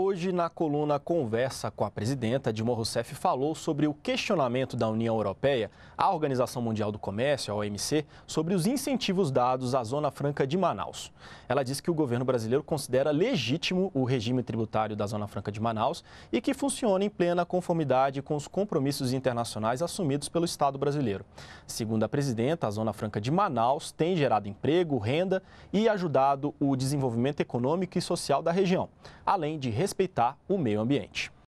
Hoje, na coluna Conversa com a Presidenta, Dilma Rousseff falou sobre o questionamento da União Europeia à Organização Mundial do Comércio, a OMC, sobre os incentivos dados à Zona Franca de Manaus. Ela disse que o governo brasileiro considera legítimo o regime tributário da Zona Franca de Manaus e que funciona em plena conformidade com os compromissos internacionais assumidos pelo Estado brasileiro. Segundo a Presidenta, a Zona Franca de Manaus tem gerado emprego, renda e ajudado o desenvolvimento econômico e social da região, além de respeitar o meio ambiente.